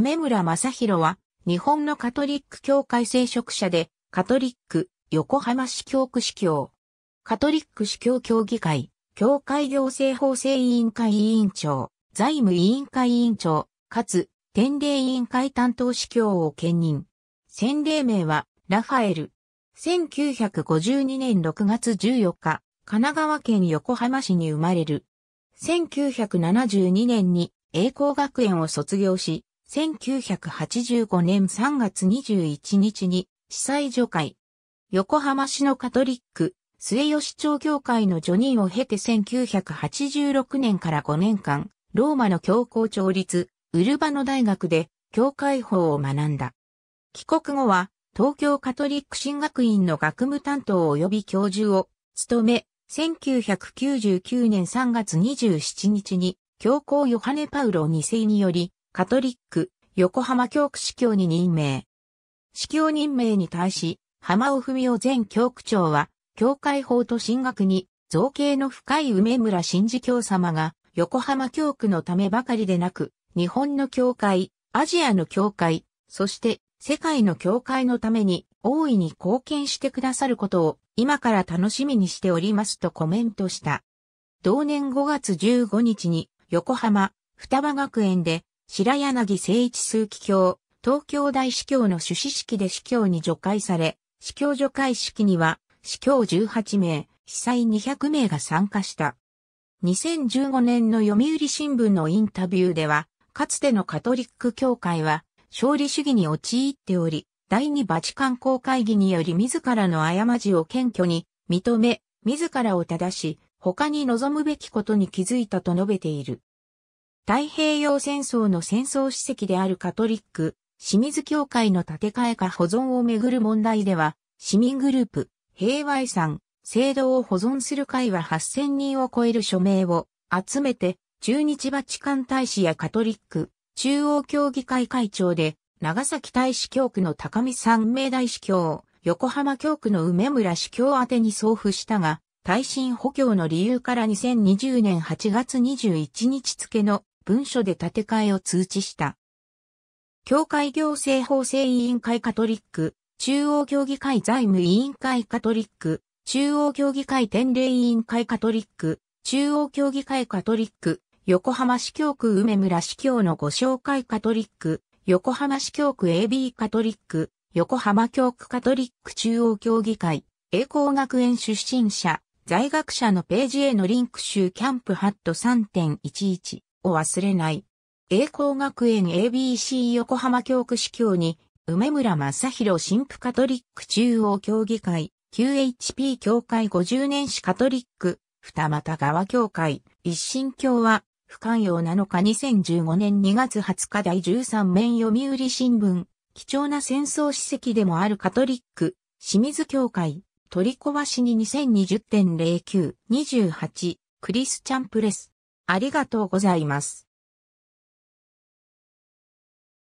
梅村正宏は、日本のカトリック教会聖職者で、カトリック、横浜市教区市教、カトリック市教協議会、教会行政法制委員会委員長、財務委員会委員長、かつ、典礼委員会担当司教を兼任。洗礼名は、ラファエル。1952年6月14日、神奈川県横浜市に生まれる。1972年に栄光学園を卒業し、1985年3月21日に司祭除会。横浜市のカトリック、末吉町教会の助任を経て1986年から5年間、ローマの教皇調律、ウルバノ大学で教会法を学んだ。帰国後は、東京カトリック神学院の学務担当及び教授を務め、1999年3月27日に教皇ヨハネ・パウロ2世によりカトリック、横浜教区司教に任命。司教任命に対し、浜尾文夫前教区長は、教会法と神学に造形の深い梅村真司教様が、横浜教区のためばかりでなく、日本の教会、アジアの教会、そして世界の教会のために大いに貢献してくださることを今から楽しみにしておりますとコメントした。同年5月15日に横浜双葉学園で白柳誠一枢機教、東京大司教の主旨式で司教に除会され、司教除会式には、司教18名、司祭200名が参加した。2015年の読売新聞のインタビューでは、かつてのカトリック教会は、勝利主義に陥っており、第二バチカン公会議により自らの過ちを謙虚に認め、自らを正し、他に望むべきことに気づいたと述べている。太平洋戦争の戦争史跡であるカトリック、清水教会の建て替えか保存をめぐる問題では、市民グループ、平和遺産、制度を保存する会は8000人を超える署名を集めて、中日バチカン大使やカトリック、中央協議会会長で、長崎大使教区の高見三名大使教、横浜教区の梅村司教宛に送付したが、耐震補強の理由から2020年8月21日付の文書で建て替えを通知した。教会行政法制委員会カトリック、中央協議会財務委員会カトリック、中央協議会天礼委員会カトリック、中央協議会カトリック、横浜市教区梅村市教のご紹介カトリック、横浜市教区 AB カトリック、横浜教区カトリック中央協議会、栄光学園出身者、在学者のページへのリンク集キャンプハット3.11を忘れない。栄光学園 ABC 横浜教区司教に、梅村正宏神父カトリック中央協議会、QHP 協会50年史カトリック、二俣川協会、一神教は、不寛容7日2015年2月20日第13面読売新聞、貴重な戦争史跡でもあるカトリック、清水協会、取り壊しに2020.09、28、クリスチャンプレス。ありがとうございます。